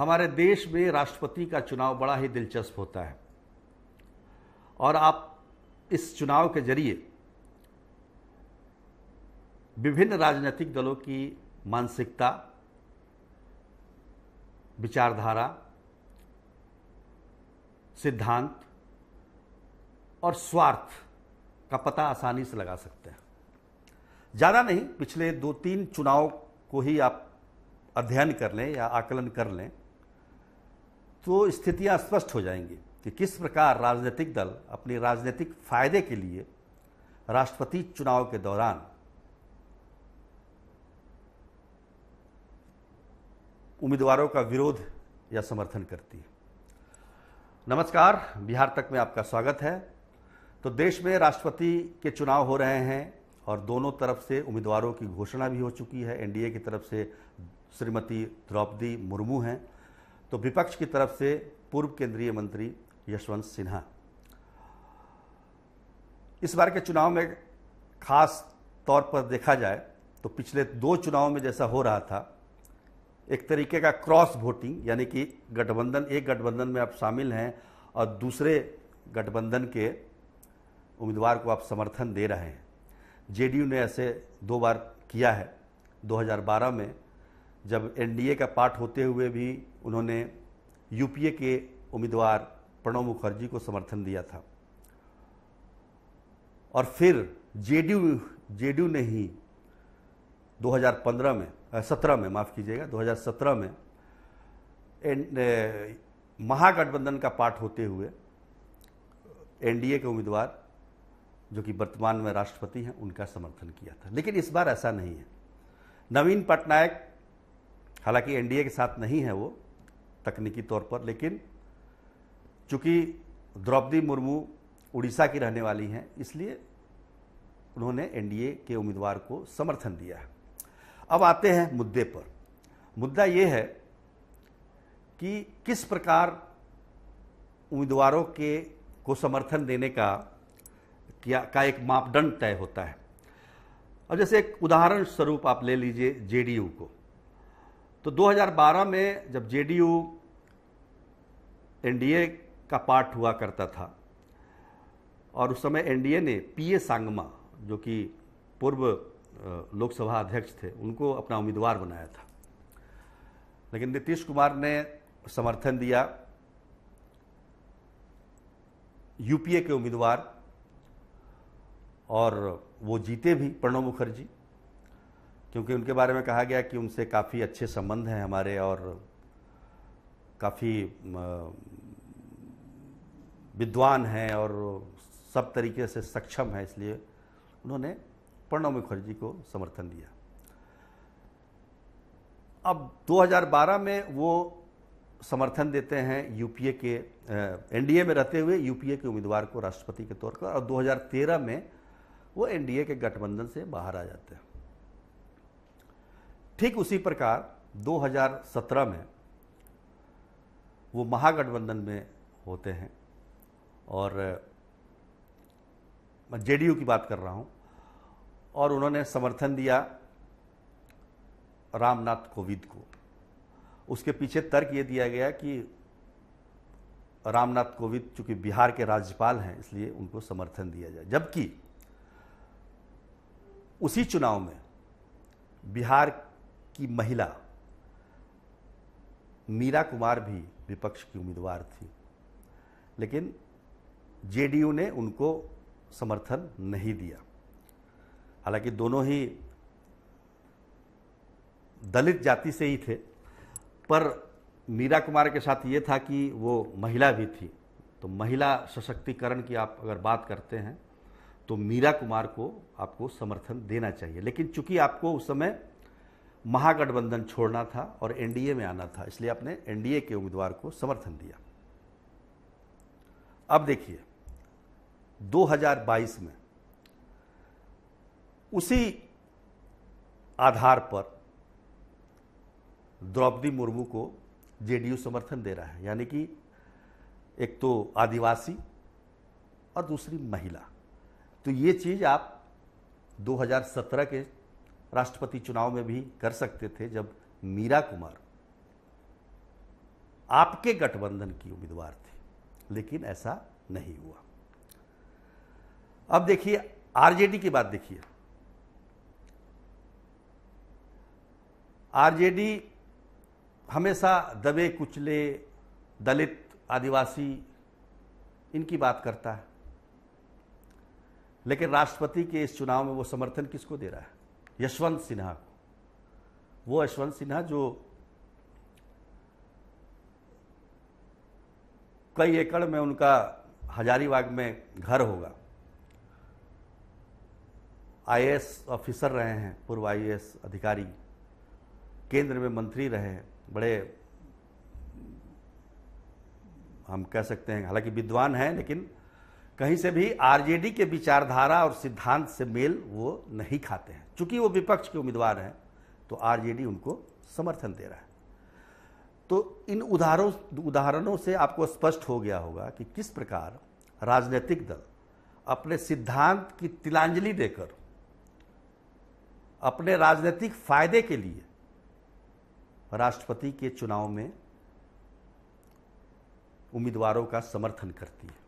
हमारे देश में राष्ट्रपति का चुनाव बड़ा ही दिलचस्प होता है और आप इस चुनाव के जरिए विभिन्न राजनीतिक दलों की मानसिकता विचारधारा सिद्धांत और स्वार्थ का पता आसानी से लगा सकते हैं ज़्यादा नहीं पिछले दो तीन चुनाव को ही आप अध्ययन कर लें या आकलन कर लें तो स्थितियाँ स्पष्ट हो जाएंगी कि किस प्रकार राजनीतिक दल अपने राजनीतिक फायदे के लिए राष्ट्रपति चुनाव के दौरान उम्मीदवारों का विरोध या समर्थन करती है नमस्कार बिहार तक में आपका स्वागत है तो देश में राष्ट्रपति के चुनाव हो रहे हैं और दोनों तरफ से उम्मीदवारों की घोषणा भी हो चुकी है एनडीए की तरफ से श्रीमती द्रौपदी मुर्मू हैं तो विपक्ष की तरफ से पूर्व केंद्रीय मंत्री यशवंत सिन्हा इस बार के चुनाव में खास तौर पर देखा जाए तो पिछले दो चुनाव में जैसा हो रहा था एक तरीके का क्रॉस वोटिंग यानी कि गठबंधन एक गठबंधन में आप शामिल हैं और दूसरे गठबंधन के उम्मीदवार को आप समर्थन दे रहे हैं जेडीयू ने ऐसे दो बार किया है 2012 में जब एनडीए का पार्ट होते हुए भी उन्होंने यूपीए के उम्मीदवार प्रणब मुखर्जी को समर्थन दिया था और फिर जेडीयू जेडीयू ने ही 2015 में सत्रह में माफ़ कीजिएगा 2017 में महागठबंधन का पार्ट होते हुए एनडीए के उम्मीदवार जो कि वर्तमान में राष्ट्रपति हैं उनका समर्थन किया था लेकिन इस बार ऐसा नहीं है नवीन पटनायक हालांकि एनडीए के साथ नहीं है वो तकनीकी तौर पर लेकिन चूँकि द्रौपदी मुर्मू उड़ीसा की रहने वाली हैं इसलिए उन्होंने एनडीए के उम्मीदवार को समर्थन दिया है अब आते हैं मुद्दे पर मुद्दा ये है कि किस प्रकार उम्मीदवारों के को समर्थन देने का क्या का एक मापदंड तय होता है अब जैसे एक उदाहरण स्वरूप आप ले लीजिए जेडीयू को तो 2012 में जब जेडीयू एनडीए का पार्ट हुआ करता था और उस समय एनडीए ने पीए सांगमा जो कि पूर्व लोकसभा अध्यक्ष थे उनको अपना उम्मीदवार बनाया था लेकिन नीतीश कुमार ने समर्थन दिया यूपीए के उम्मीदवार और वो जीते भी प्रणब मुखर्जी क्योंकि उनके बारे में कहा गया कि उनसे काफ़ी अच्छे संबंध हैं हमारे और काफ़ी विद्वान हैं और सब तरीके से सक्षम हैं इसलिए उन्होंने प्रणब मुखर्जी को समर्थन दिया अब 2012 में वो समर्थन देते हैं यूपीए के एनडीए में रहते हुए यूपीए के उम्मीदवार को राष्ट्रपति के तौर पर और 2013 में वो एनडीए के गठबंधन से बाहर आ जाते हैं ठीक उसी प्रकार 2017 में वो महागठबंधन में होते हैं और मैं जेडीयू की बात कर रहा हूँ और उन्होंने समर्थन दिया रामनाथ कोविंद को उसके पीछे तर्क ये दिया गया कि रामनाथ कोविंद चूंकि बिहार के राज्यपाल हैं इसलिए उनको समर्थन दिया जाए जबकि उसी चुनाव में बिहार की महिला मीरा कुमार भी विपक्ष की उम्मीदवार थी लेकिन जेडीयू ने उनको समर्थन नहीं दिया हालांकि दोनों ही दलित जाति से ही थे पर मीरा कुमार के साथ ये था कि वो महिला भी थी तो महिला सशक्तिकरण की आप अगर बात करते हैं तो मीरा कुमार को आपको समर्थन देना चाहिए लेकिन चूंकि आपको उस समय महागठबंधन छोड़ना था और एनडीए में आना था इसलिए आपने एनडीए के उम्मीदवार को समर्थन दिया अब देखिए 2022 में उसी आधार पर द्रौपदी मुर्मू को जेडीयू समर्थन दे रहा है यानी कि एक तो आदिवासी और दूसरी महिला तो ये चीज़ आप 2017 के राष्ट्रपति चुनाव में भी कर सकते थे जब मीरा कुमार आपके गठबंधन की उम्मीदवार थी लेकिन ऐसा नहीं हुआ अब देखिए आरजेडी की बात देखिए आरजेडी हमेशा दबे कुचले दलित आदिवासी इनकी बात करता है लेकिन राष्ट्रपति के इस चुनाव में वो समर्थन किसको दे रहा है यशवंत सिन्हा को वो यशवंत सिन्हा जो कई एकड़ में उनका हजारीबाग में घर होगा आई ऑफिसर रहे हैं पूर्व आई अधिकारी केंद्र में मंत्री रहे हैं बड़े हम कह सकते हैं हालांकि विद्वान हैं लेकिन कहीं से भी आरजेडी के विचारधारा और सिद्धांत से मेल वो नहीं खाते हैं चूंकि वो विपक्ष के उम्मीदवार हैं तो आरजेडी उनको समर्थन दे रहा है तो इन उदाहरणों उदाहरणों से आपको स्पष्ट हो गया होगा कि किस प्रकार राजनीतिक दल अपने सिद्धांत की तिलांजलि देकर अपने राजनीतिक फायदे के लिए राष्ट्रपति के चुनाव में उम्मीदवारों का समर्थन करती है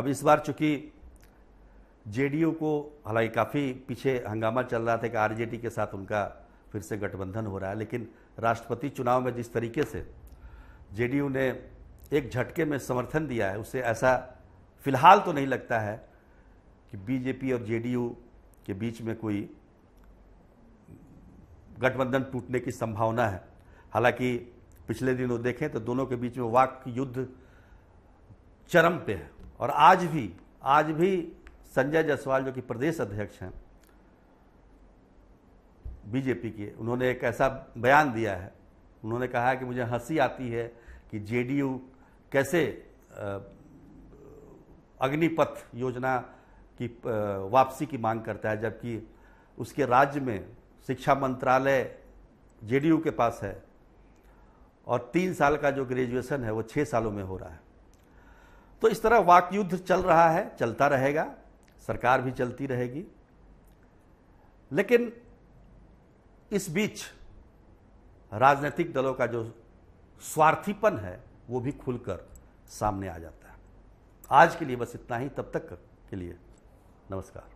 अब इस बार चूंकि जेडीयू को हालांकि काफ़ी पीछे हंगामा चल रहा था कि आरजेडी के साथ उनका फिर से गठबंधन हो रहा है लेकिन राष्ट्रपति चुनाव में जिस तरीके से जेडीयू ने एक झटके में समर्थन दिया है उसे ऐसा फिलहाल तो नहीं लगता है कि बीजेपी और जेडीयू के बीच में कोई गठबंधन टूटने की संभावना है हालांकि पिछले दिनों देखें तो दोनों के बीच में वाक युद्ध चरम पे है और आज भी आज भी संजय जायसवाल जो कि प्रदेश अध्यक्ष हैं बीजेपी के उन्होंने एक ऐसा बयान दिया है उन्होंने कहा है कि मुझे हंसी आती है कि जेडीयू कैसे अग्निपथ योजना की वापसी की मांग करता है जबकि उसके राज्य में शिक्षा मंत्रालय जेडीयू के पास है और तीन साल का जो ग्रेजुएशन है वो छः सालों में हो रहा है तो इस तरह वाक युद्ध चल रहा है चलता रहेगा सरकार भी चलती रहेगी लेकिन इस बीच राजनीतिक दलों का जो स्वार्थीपन है वो भी खुलकर सामने आ जाता है आज के लिए बस इतना ही तब तक के लिए नमस्कार